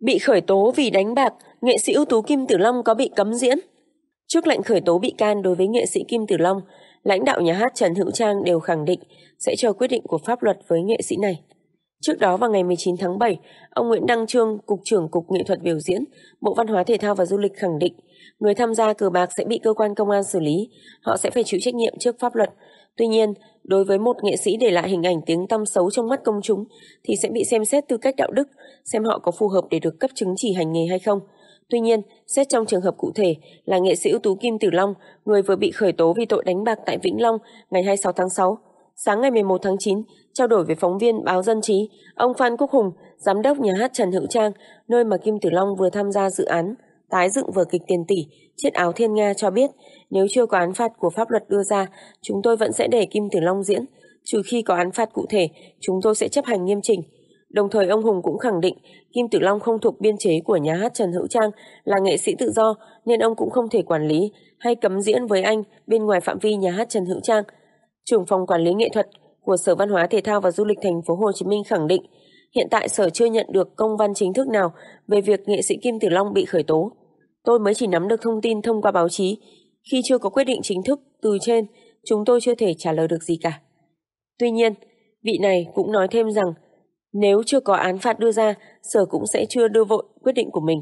Bị khởi tố vì đánh bạc, nghệ sĩ ưu tú Kim Tử Long có bị cấm diễn. Trước lệnh khởi tố bị can đối với nghệ sĩ Kim Tử Long, lãnh đạo nhà hát Trần Hữu Trang đều khẳng định sẽ chờ quyết định của pháp luật với nghệ sĩ này. Trước đó vào ngày 19 tháng 7, ông Nguyễn Đăng Trương, Cục trưởng Cục Nghệ thuật biểu diễn, Bộ Văn hóa Thể thao và Du lịch khẳng định người tham gia cờ bạc sẽ bị cơ quan công an xử lý, họ sẽ phải chịu trách nhiệm trước pháp luật, Tuy nhiên, đối với một nghệ sĩ để lại hình ảnh tiếng tăm xấu trong mắt công chúng thì sẽ bị xem xét tư cách đạo đức, xem họ có phù hợp để được cấp chứng chỉ hành nghề hay không. Tuy nhiên, xét trong trường hợp cụ thể là nghệ sĩ ưu tú Kim Tử Long, người vừa bị khởi tố vì tội đánh bạc tại Vĩnh Long ngày 26 tháng 6. Sáng ngày 11 tháng 9, trao đổi với phóng viên báo Dân Trí, ông Phan Quốc Hùng, giám đốc nhà hát Trần Hữu Trang, nơi mà Kim Tử Long vừa tham gia dự án, tái dựng vở kịch tiền tỷ, chiếc áo thiên Nga cho biết nếu chưa có án phạt của pháp luật đưa ra, chúng tôi vẫn sẽ để Kim Tử Long diễn, trừ khi có án phạt cụ thể, chúng tôi sẽ chấp hành nghiêm trình. Đồng thời ông Hùng cũng khẳng định Kim Tử Long không thuộc biên chế của nhà hát Trần Hữu Trang là nghệ sĩ tự do nên ông cũng không thể quản lý hay cấm diễn với anh bên ngoài phạm vi nhà hát Trần Hữu Trang. Trưởng phòng quản lý nghệ thuật của Sở Văn hóa Thể thao và Du lịch thành phố Hồ Chí Minh khẳng định hiện tại sở chưa nhận được công văn chính thức nào về việc nghệ sĩ Kim Tử Long bị khởi tố. Tôi mới chỉ nắm được thông tin thông qua báo chí. Khi chưa có quyết định chính thức từ trên, chúng tôi chưa thể trả lời được gì cả. Tuy nhiên, vị này cũng nói thêm rằng nếu chưa có án phạt đưa ra, sở cũng sẽ chưa đưa vội quyết định của mình.